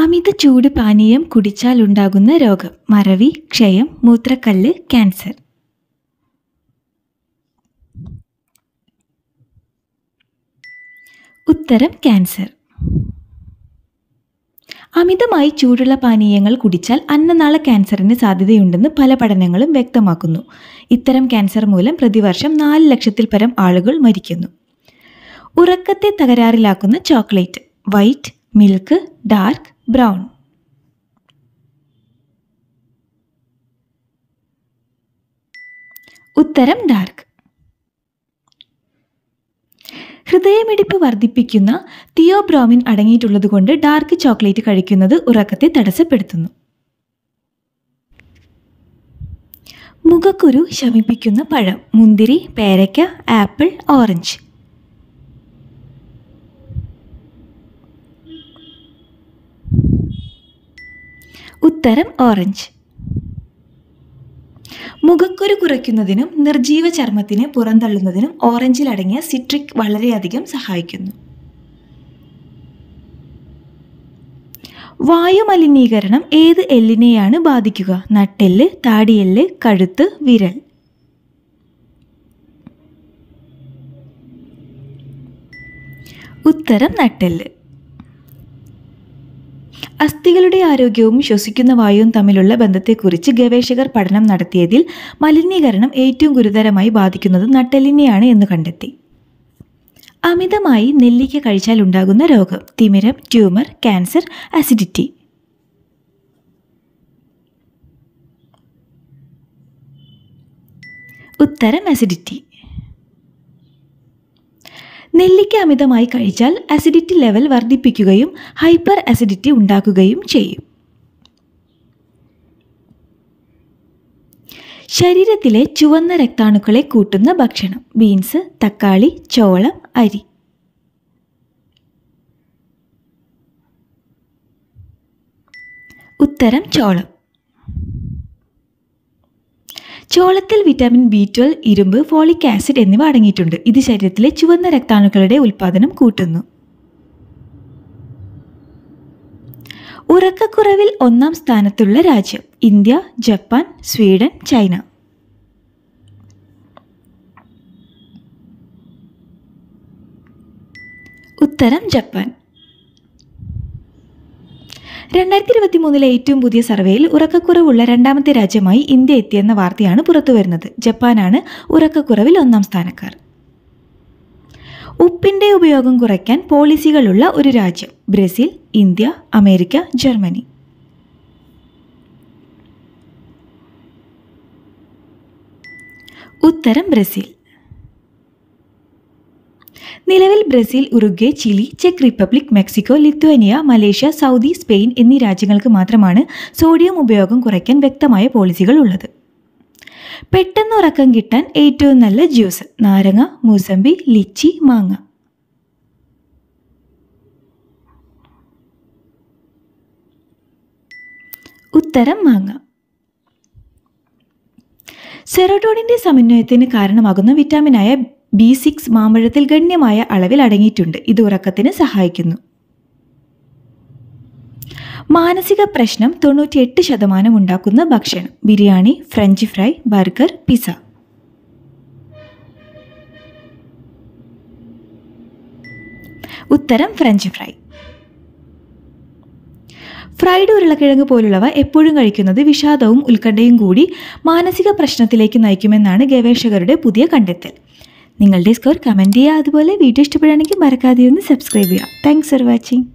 അമിത ചൂട് പാനീയം ഉണ്ടാകുന്ന രോഗം മറവി ക്ഷയം മൂത്രക്കല്ല് ക്യാൻസർ ഉത്തരം ക്യാൻസർ അമിതമായി ചൂടുള്ള പാനീയങ്ങൾ കുടിച്ചാൽ അന്നനാള ക്യാൻസറിന് സാധ്യതയുണ്ടെന്ന് പല പഠനങ്ങളും വ്യക്തമാക്കുന്നു ഇത്തരം ക്യാൻസർ മൂലം പ്രതിവർഷം നാല് ലക്ഷത്തിൽ പരം ആളുകൾ മരിക്കുന്നു ഉറക്കത്തെ തകരാറിലാക്കുന്ന chocolate white milk dark brown ഉത്തരം ഡാർക്ക് ഹൃദയമിടിപ്പ് വർദ്ധിപ്പിക്കുന്ന തിയോബ്രോമിൻ അടങ്ങിയിട്ടുള്ളതുകൊണ്ട് ഡാർക്ക് ചോക്ലേറ്റ് കഴിക്കുന്നത് ഉറക്കത്തെ തടസ്സപ്പെടുത്തുന്നു മുഖക്കുരു ശമിപ്പിക്കുന്ന പഴം മുന്തിരി പേരയ്ക്ക ആപ്പിൾ ഓറഞ്ച് ഉത്തരം ഓറഞ്ച് മുഖക്കുരു കുറയ്ക്കുന്നതിനും നിർജീവ ചർമ്മത്തിന് പുറന്തള്ളുന്നതിനും ഓറഞ്ചിലടങ്ങിയ സിട്രിക് വളരെയധികം സഹായിക്കുന്നു വായുമലിനീകരണം ഏത് എല്ലിനെയാണ് ബാധിക്കുക നട്ടെല്ല് താടിയെല്ല് കഴുത്ത് വിരൽ ഉത്തരം നട്ടെല്ല് അസ്ഥികളുടെ ആരോഗ്യവും ശ്വസിക്കുന്ന വായുവും തമ്മിലുള്ള ബന്ധത്തെക്കുറിച്ച് ഗവേഷകർ പഠനം നടത്തിയതിൽ മലിനീകരണം ഏറ്റവും ഗുരുതരമായി ബാധിക്കുന്നത് നട്ടെല്ലിനെയാണ് എന്ന് കണ്ടെത്തി അമിതമായി നെല്ലിക്ക കഴിച്ചാൽ ഉണ്ടാകുന്ന രോഗം തിമിരം ട്യൂമർ ക്യാൻസർ അസിഡിറ്റി ഉത്തരം അസിഡിറ്റി നെല്ലിക്ക അമിതമായി കഴിച്ചാൽ അസിഡിറ്റി ലെവൽ വർദ്ധിപ്പിക്കുകയും ഹൈപ്പർ അസിഡിറ്റി ഉണ്ടാക്കുകയും ചെയ്യും ശരീരത്തിലെ ചുവന്ന രക്താണുക്കളെ കൂട്ടുന്ന ഭക്ഷണം ബീൻസ് തക്കാളി ചോളം അരി ഉത്തരം ചോളം ചോളത്തിൽ വിറ്റാമിൻ ബി ട്വൽവ് ഇരുമ്പ് ഫോളിക് ആസിഡ് എന്നിവ അടങ്ങിയിട്ടുണ്ട് ഇത് ശരീരത്തിലെ ചുവന്ന രക്താണുക്കളുടെ ഉൽപ്പാദനം കൂട്ടുന്നു ഉറക്കക്കുറവിൽ ഒന്നാം സ്ഥാനത്തുള്ള രാജ്യം ഇന്ത്യ ജപ്പാൻ സ്വീഡൻ ചൈന ഉത്തരം ജപ്പാൻ രണ്ടായിരത്തി ഇരുപത്തി മൂന്നിലെ ഏറ്റവും പുതിയ സർവേയിൽ ഉറക്കക്കുറവുള്ള രണ്ടാമത്തെ രാജ്യമായി ഇന്ത്യ എത്തിയെന്ന വാർത്തയാണ് പുറത്തുവരുന്നത് ജപ്പാനാണ് ഉറക്കക്കുറവിൽ ഒന്നാം സ്ഥാനക്കാർ ഉപ്പിൻ്റെ ഉപയോഗം കുറയ്ക്കാൻ പോളിസികളുള്ള ഒരു രാജ്യം ബ്രസീൽ ഇന്ത്യ അമേരിക്ക ജർമ്മനി ഉത്തരം ബ്രസീൽ നിലവിൽ ബ്രസീൽ ഉറുഗ്വേ ചിലി ചെക്ക് Republic Mexico Lithuania Malaysia Saudi Spain എന്നീ രാജ്യങ്ങൾക്ക് മാത്രമാണ് സോഡിയം ഉപയോഗം കുറയ്ക്കാൻ വ്യക്തമായ പോളിസികൾ ഉള്ളത് പെട്ടെന്ന് ഉറക്കം കിട്ടാൻ ഏറ്റവും നല്ല ജ്യൂസ് നാരങ്ങ മൂസമ്പി ലിച്ചി മാങ്ങ ഉത്തരം മാങ്ങ സെറോട്ടോണിൻ്റെ സമന്വയത്തിന് കാരണമാകുന്ന വിറ്റാമിനായ ബി സിക്സ് മാമ്പഴത്തിൽ ഗണ്യമായ അളവിൽ അടങ്ങിയിട്ടുണ്ട് ഇത് ഉറക്കത്തിന് സഹായിക്കുന്നു മാനസിക പ്രശ്നം തൊണ്ണൂറ്റിയെട്ട് ശതമാനം ഉണ്ടാക്കുന്ന ഭക്ഷണം biryani French fry burger pizza ഉത്തരം ഫ്രഞ്ച് ഫ്രൈ ഫ്രൈഡ് ഉരുളക്കിഴങ്ങ് പോലുള്ളവ എപ്പോഴും കഴിക്കുന്നത് വിഷാദവും ഉത്കണ്ഠയും കൂടി മാനസിക പ്രശ്നത്തിലേക്ക് നയിക്കുമെന്നാണ് ഗവേഷകരുടെ പുതിയ കണ്ടെത്തൽ നിങ്ങളുടെ സ്കോർ കമൻറ്റ് ചെയ്യുക അതുപോലെ വീഡിയോ ഇഷ്ടപ്പെടുകയാണെങ്കിൽ മറക്കാതെ ഒന്ന് സബ്സ്ക്രൈബ് ചെയ്യുക താങ്ക്സ് ഫോർ വാച്ചിങ്